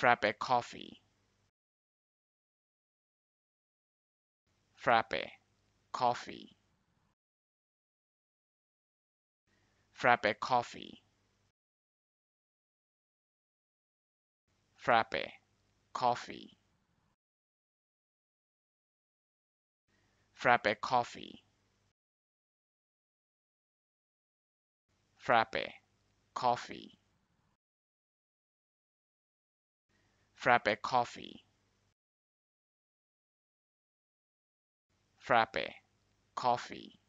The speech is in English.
frappe coffee frappe coffee frappe coffee frappe coffee frappe coffee frappe coffee Frappe coffee. Frappe coffee.